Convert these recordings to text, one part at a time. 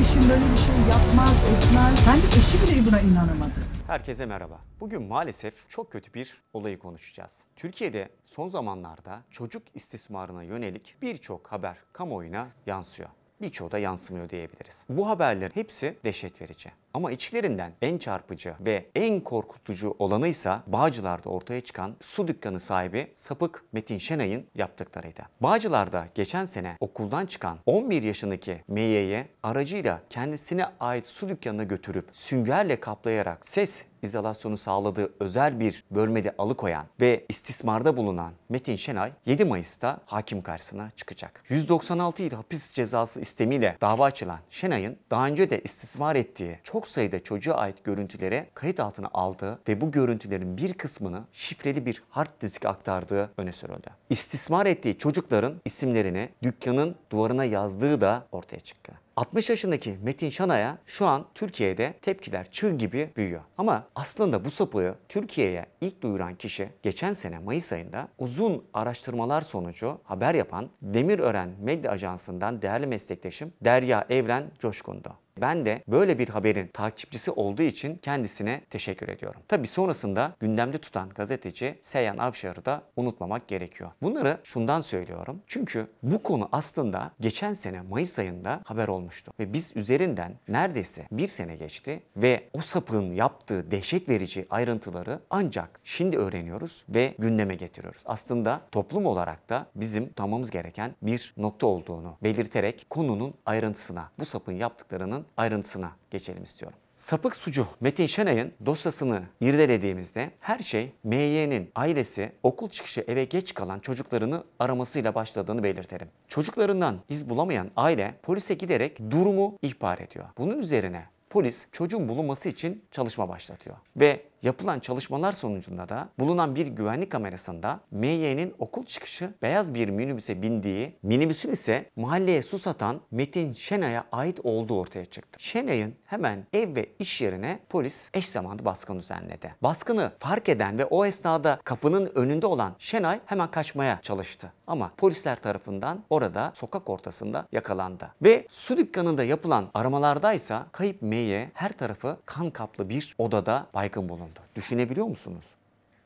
eşim böyle bir şey yapmaz, etmez. Ben de eşim de buna inanamadı. Herkese merhaba. Bugün maalesef çok kötü bir olayı konuşacağız. Türkiye'de son zamanlarda çocuk istismarına yönelik birçok haber kamuoyuna yansıyor. Birçoğu da yansımıyor diyebiliriz. Bu haberlerin hepsi dehşet verici. Ama içlerinden en çarpıcı ve en korkutucu olanıysa Bağcılar'da ortaya çıkan su dükkanı sahibi Sapık Metin Şenay'ın yaptıklarıydı. Bağcılar'da geçen sene okuldan çıkan 11 yaşındaki Meye'ye aracıyla kendisine ait su dükkanına götürüp süngerle kaplayarak ses izolasyonu sağladığı özel bir bölmede alıkoyan ve istismarda bulunan Metin Şenay 7 Mayıs'ta hakim karşısına çıkacak. 196 yıl hapis cezası istemiyle dava açılan Şenay'ın daha önce de istismar ettiği çok çok sayıda çocuğa ait görüntülere kayıt altına aldığı ve bu görüntülerin bir kısmını şifreli bir hard disk aktardığı öne sürüldü. İstismar ettiği çocukların isimlerini dükkanın duvarına yazdığı da ortaya çıktı. 60 yaşındaki Metin Şanay'a şu an Türkiye'de tepkiler çığ gibi büyüyor. Ama aslında bu sapığı Türkiye'ye ilk duyuran kişi geçen sene Mayıs ayında uzun araştırmalar sonucu haber yapan Demirören Medya Ajansı'ndan değerli meslektaşım Derya Evren Coşkun'du. Ben de böyle bir haberin takipçisi olduğu için kendisine teşekkür ediyorum. Tabi sonrasında gündemde tutan gazeteci Seyhan Avşar'ı da unutmamak gerekiyor. Bunları şundan söylüyorum. Çünkü bu konu aslında geçen sene Mayıs ayında haber olmuştu. Ve biz üzerinden neredeyse bir sene geçti ve o sapığın yaptığı dehşet verici ayrıntıları ancak şimdi öğreniyoruz ve gündeme getiriyoruz. Aslında toplum olarak da bizim tutamamız gereken bir nokta olduğunu belirterek konunun ayrıntısına, bu sapın yaptıklarının ayrıntısına geçelim istiyorum. Sapık sucu Metin Şenay'ın dosyasını irdelediğimizde her şey MY'nin ailesi okul çıkışı eve geç kalan çocuklarını aramasıyla başladığını belirtelim. Çocuklarından iz bulamayan aile polise giderek durumu ihbar ediyor. Bunun üzerine polis çocuğun bulunması için çalışma başlatıyor. Ve Yapılan çalışmalar sonucunda da bulunan bir güvenlik kamerasında MY'nin okul çıkışı beyaz bir minibüse bindiği, minibüsün ise mahalleye su satan Metin Şenay'a ait olduğu ortaya çıktı. Şenay'ın hemen ev ve iş yerine polis eş zamanlı baskın düzenledi. Baskını fark eden ve o esnada kapının önünde olan Şenay hemen kaçmaya çalıştı. Ama polisler tarafından orada sokak ortasında yakalandı. Ve su dükkanında yapılan aramalardaysa kayıp M'ye her tarafı kan kaplı bir odada baygın bulundu bulundu. Düşünebiliyor musunuz?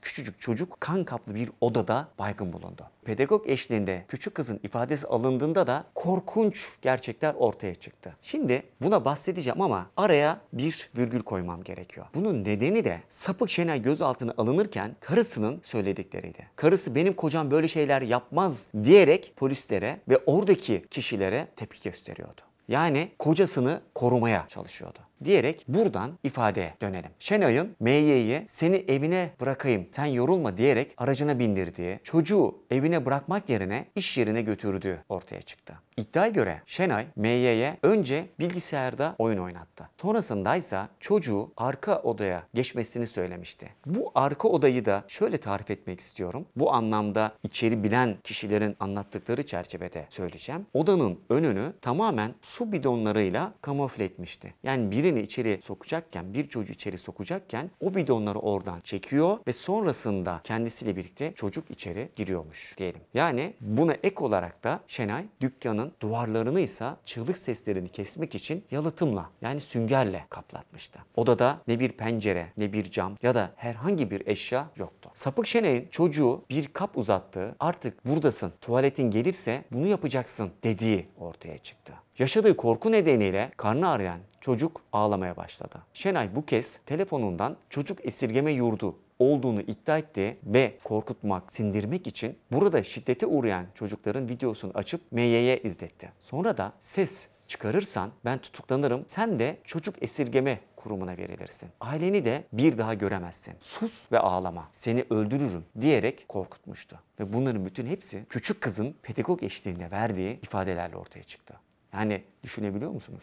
küçücük çocuk kan kaplı bir odada baygın bulundu. Pedagog eşliğinde küçük kızın ifadesi alındığında da korkunç gerçekler ortaya çıktı. Şimdi buna bahsedeceğim ama araya bir virgül koymam gerekiyor. Bunun nedeni de sapık Şenay gözaltına alınırken karısının söyledikleriydi. Karısı benim kocam böyle şeyler yapmaz diyerek polislere ve oradaki kişilere tepki gösteriyordu. Yani kocasını korumaya çalışıyordu diyerek buradan ifadeye dönelim. Şenay'ın MY'ye seni evine bırakayım sen yorulma diyerek aracına bindirdiği, çocuğu evine bırakmak yerine iş yerine götürdüğü ortaya çıktı. İddiaya göre Şenay MY'ye önce bilgisayarda oyun oynattı. Sonrasında ise çocuğu arka odaya geçmesini söylemişti. Bu arka odayı da şöyle tarif etmek istiyorum. Bu anlamda içeri bilen kişilerin anlattıkları çerçevede söyleyeceğim. Odanın önünü tamamen su bidonlarıyla kamufle etmişti. Yani birini birini içeri sokacakken, bir çocuğu içeri sokacakken o bidonları oradan çekiyor ve sonrasında kendisiyle birlikte çocuk içeri giriyormuş diyelim. Yani buna ek olarak da Şenay dükkanın duvarlarını ise çığlık seslerini kesmek için yalıtımla yani süngerle kaplatmıştı. Odada ne bir pencere ne bir cam ya da herhangi bir eşya yoktu. Sapık Şenay'ın çocuğu bir kap uzattığı artık buradasın tuvaletin gelirse bunu yapacaksın dediği ortaya çıktı. Yaşadığı korku nedeniyle karnı ağrıyan çocuk ağlamaya başladı. Şenay bu kez telefonundan çocuk esirgeme yurdu olduğunu iddia etti ve korkutmak, sindirmek için burada şiddete uğrayan çocukların videosunu açıp MY'ye izletti. Sonra da ses çıkarırsan ben tutuklanırım. Sen de çocuk esirgeme kurumuna verilirsin. Aileni de bir daha göremezsin. Sus ve ağlama. Seni öldürürüm diyerek korkutmuştu. Ve bunların bütün hepsi küçük kızın pedagog eşliğinde verdiği ifadelerle ortaya çıktı. Yani düşünebiliyor musunuz?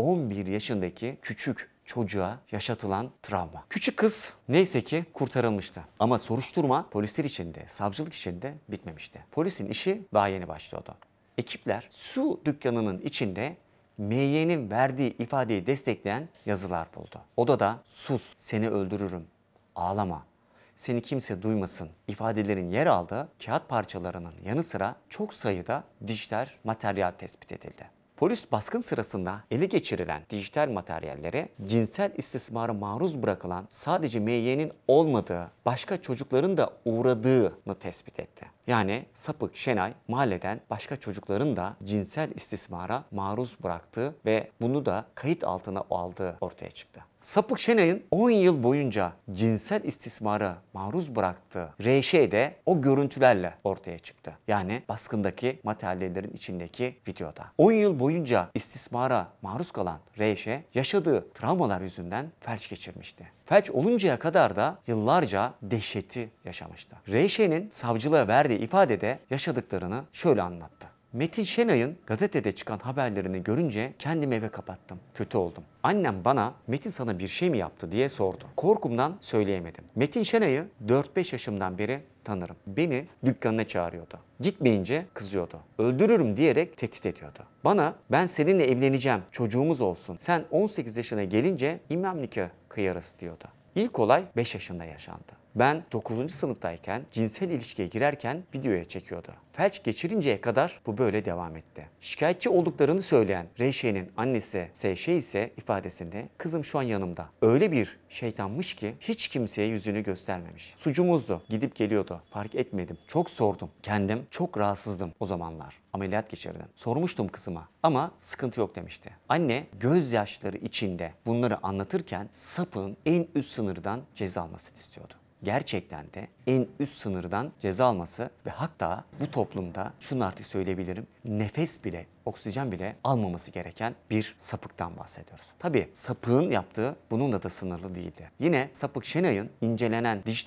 11 yaşındaki küçük çocuğa yaşatılan travma. Küçük kız neyse ki kurtarılmıştı. Ama soruşturma polisler içinde, savcılık içinde bitmemişti. Polisin işi daha yeni başlıyordu. Ekipler su dükkanının içinde Meyye'nin verdiği ifadeyi destekleyen yazılar buldu. Odada sus, seni öldürürüm, ağlama, seni kimse duymasın ifadelerin yer aldığı kağıt parçalarının yanı sıra çok sayıda dijital materyal tespit edildi. Polis baskın sırasında ele geçirilen dijital materyallere cinsel istismara maruz bırakılan sadece MY'nin olmadığı başka çocukların da uğradığını tespit etti. Yani sapık Şenay mahalleden başka çocukların da cinsel istismara maruz bıraktığı ve bunu da kayıt altına aldığı ortaya çıktı. Sapık Şenay'ın 10 yıl boyunca cinsel istismara maruz bıraktığı reşe de o görüntülerle ortaya çıktı. Yani baskındaki materyallerin içindeki videoda. 10 yıl boyunca istismara maruz kalan reşe yaşadığı travmalar yüzünden felç geçirmişti. Felç oluncaya kadar da yıllarca dehşeti yaşamıştı. Reşe'nin savcılığa verdiği ifadede yaşadıklarını şöyle anlattı. Metin Şenay'ın gazetede çıkan haberlerini görünce kendimi eve kapattım. Kötü oldum. Annem bana Metin sana bir şey mi yaptı diye sordu. Korkumdan söyleyemedim. Metin Şenay'ı 4-5 yaşımdan beri tanırım. Beni dükkanına çağırıyordu. Gitmeyince kızıyordu. Öldürürüm diyerek tehdit ediyordu. Bana ben seninle evleneceğim, çocuğumuz olsun. Sen 18 yaşına gelince imam nikah kıyarız diyordu. İlk olay 5 yaşında yaşandı. Ben 9. sınıftayken cinsel ilişkiye girerken videoya çekiyordu. Felç geçirinceye kadar bu böyle devam etti. Şikayetçi olduklarını söyleyen Reşe'nin annesi Seyşe ise ifadesinde kızım şu an yanımda. Öyle bir şeytanmış ki hiç kimseye yüzünü göstermemiş. Sucumuzdu. Gidip geliyordu. Fark etmedim. Çok sordum. Kendim çok rahatsızdım o zamanlar. Ameliyat geçirdim. Sormuştum kızıma ama sıkıntı yok demişti. Anne gözyaşları içinde bunları anlatırken sapın en üst sınırdan ceza almasını istiyordu gerçekten de en üst sınırdan ceza alması ve hatta bu toplumda şunu artık söyleyebilirim nefes bile oksijen bile almaması gereken bir sapıktan bahsediyoruz. Tabii sapığın yaptığı bununla da sınırlı değildi. Yine sapık Şenay'ın incelenen diş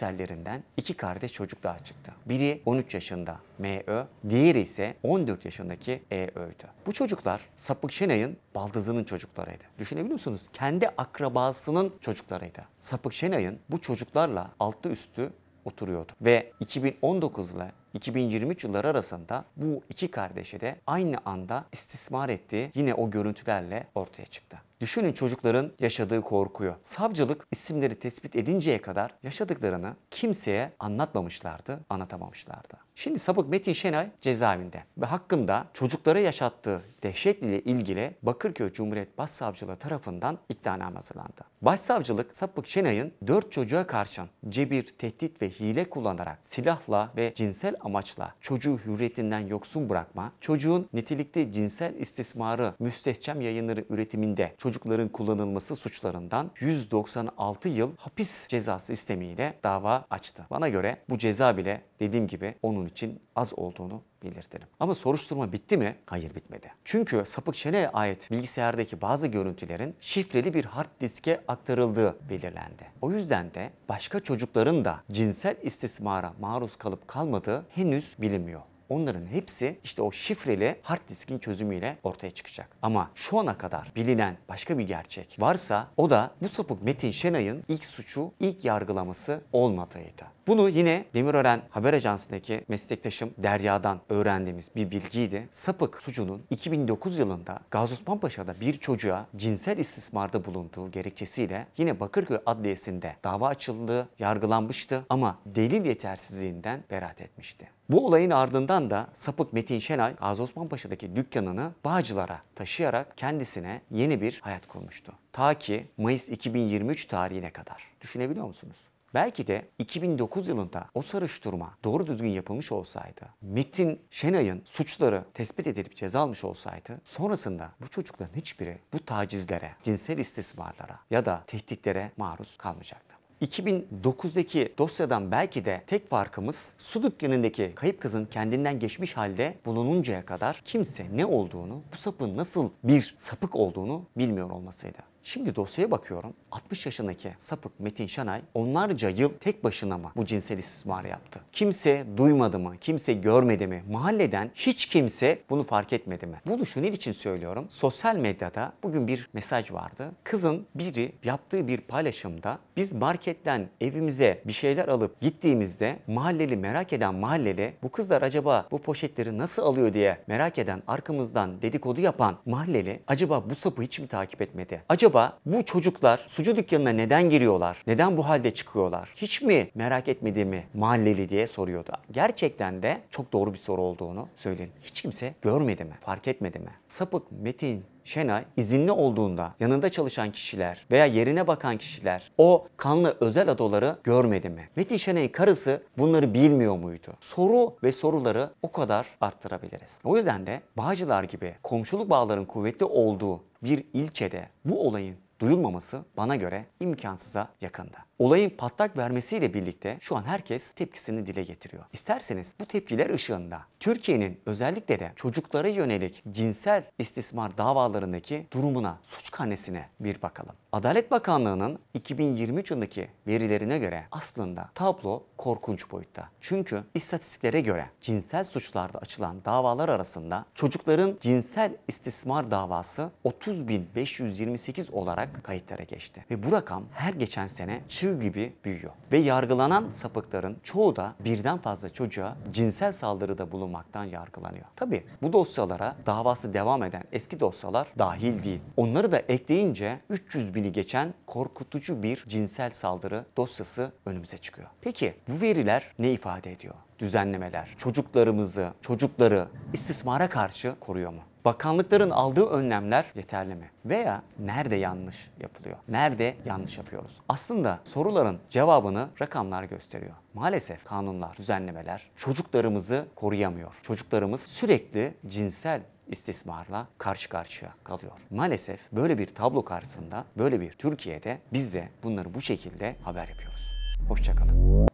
iki kardeş çocuk daha çıktı. Biri 13 yaşında M.Ö, diğeri ise 14 yaşındaki E.Ö'ydü. Bu çocuklar sapık Şenay'ın baldızının çocuklarıydı. Düşünebiliyor musunuz? Kendi akrabasının çocuklarıydı. Sapık Şenay'ın bu çocuklarla altı üstü oturuyordu. Ve 2019 ile 2023 yılları arasında bu iki kardeşi de aynı anda istismar ettiği yine o görüntülerle ortaya çıktı. Düşünün çocukların yaşadığı korkuyu. Savcılık isimleri tespit edinceye kadar yaşadıklarını kimseye anlatmamışlardı, anlatamamışlardı. Şimdi sabık Metin Şenay cezaevinde ve hakkında çocuklara yaşattığı dehşetliyle ilgili Bakırköy Cumhuriyet Başsavcılığı tarafından iddianame hazırlandı. Başsavcılık sapık Şenay'ın 4 çocuğa karşın cebir, tehdit ve hile kullanarak silahla ve cinsel amaçla çocuğu hürriyetinden yoksun bırakma, çocuğun nitelikli cinsel istismarı müstehcem yayınları üretiminde çocukların kullanılması suçlarından 196 yıl hapis cezası istemiyle dava açtı. Bana göre bu ceza bile dediğim gibi onun için az olduğunu belirtelim. Ama soruşturma bitti mi? Hayır bitmedi. Çünkü sapık çeneye ait bilgisayardaki bazı görüntülerin şifreli bir hard diske aktarıldığı belirlendi. O yüzden de başka çocukların da cinsel istismara maruz kalıp kalmadığı henüz bilinmiyor. Onların hepsi işte o şifreli hard diskin çözümüyle ortaya çıkacak. Ama şu ana kadar bilinen başka bir gerçek varsa o da bu sapık Metin Şenay'ın ilk suçu, ilk yargılaması olmadığıydı. Bunu yine Demirören Haber Ajansı'ndaki meslektaşım Derya'dan öğrendiğimiz bir bilgiydi. Sapık suçunun 2009 yılında Gaziosmanpaşa'da bir çocuğa cinsel istismarda bulunduğu gerekçesiyle yine Bakırköy Adliyesi'nde dava açıldığı yargılanmıştı ama delil yetersizliğinden beraat etmişti. Bu olayın ardından da sapık Metin Şenay Gazi Osman Paşa'daki dükkanını Bağcılar'a taşıyarak kendisine yeni bir hayat kurmuştu. Ta ki Mayıs 2023 tarihine kadar. Düşünebiliyor musunuz? Belki de 2009 yılında o sarıştırma doğru düzgün yapılmış olsaydı, Metin Şenay'ın suçları tespit edilip ceza almış olsaydı, sonrasında bu çocukların hiçbiri bu tacizlere, cinsel istismarlara ya da tehditlere maruz kalmayacaktı. 2009'daki dosyadan belki de tek farkımız su dükkanındaki kayıp kızın kendinden geçmiş halde bulununcaya kadar kimse ne olduğunu, bu sapın nasıl bir sapık olduğunu bilmiyor olmasıydı. Şimdi dosyaya bakıyorum. 60 yaşındaki sapık Metin Şanay onlarca yıl tek başına mı bu cinsel istismarı yaptı? Kimse duymadı mı? Kimse görmedi mi? Mahalleden hiç kimse bunu fark etmedi mi? Bunu şu için söylüyorum? Sosyal medyada bugün bir mesaj vardı. Kızın biri yaptığı bir paylaşımda biz marketten evimize bir şeyler alıp gittiğimizde mahalleli merak eden mahalleli bu kızlar acaba bu poşetleri nasıl alıyor diye merak eden arkamızdan dedikodu yapan mahalleli acaba bu sapı hiç mi takip etmedi? Acaba acaba bu çocuklar sucu dükkanına neden giriyorlar? Neden bu halde çıkıyorlar? Hiç mi merak etmedi mi mahalleli diye soruyordu. Gerçekten de çok doğru bir soru olduğunu söyleyelim. Hiç kimse görmedi mi? Fark etmedi mi? Sapık Metin Şenay izinli olduğunda yanında çalışan kişiler veya yerine bakan kişiler o kanlı özel adoları görmedi mi? Metin Şenay'ın karısı bunları bilmiyor muydu? Soru ve soruları o kadar arttırabiliriz. O yüzden de Bağcılar gibi komşuluk bağların kuvvetli olduğu bir ilçede bu olayın duyulmaması bana göre imkansıza yakında. Olayın patlak vermesiyle birlikte şu an herkes tepkisini dile getiriyor. İsterseniz bu tepkiler ışığında Türkiye'nin özellikle de çocuklara yönelik cinsel istismar davalarındaki durumuna, suç kanesine bir bakalım. Adalet Bakanlığı'nın 2023 yılındaki verilerine göre aslında tablo korkunç boyutta. Çünkü istatistiklere göre cinsel suçlarda açılan davalar arasında çocukların cinsel istismar davası 30.528 olarak kayıtlara geçti. Ve bu rakam her geçen sene çığ gibi büyüyor. Ve yargılanan sapıkların çoğu da birden fazla çocuğa cinsel saldırıda bulunmaktan yargılanıyor. Tabi bu dosyalara davası devam eden eski dosyalar dahil değil. Onları da ekleyince 300 bini geçen korkutucu bir cinsel saldırı dosyası önümüze çıkıyor. Peki bu veriler ne ifade ediyor? Düzenlemeler çocuklarımızı, çocukları istismara karşı koruyor mu? Bakanlıkların aldığı önlemler yeterli mi? Veya nerede yanlış yapılıyor? Nerede yanlış yapıyoruz? Aslında soruların cevabını rakamlar gösteriyor. Maalesef kanunlar, düzenlemeler çocuklarımızı koruyamıyor. Çocuklarımız sürekli cinsel istismarla karşı karşıya kalıyor. Maalesef böyle bir tablo karşısında, böyle bir Türkiye'de biz de bunları bu şekilde haber yapıyoruz. Hoşçakalın.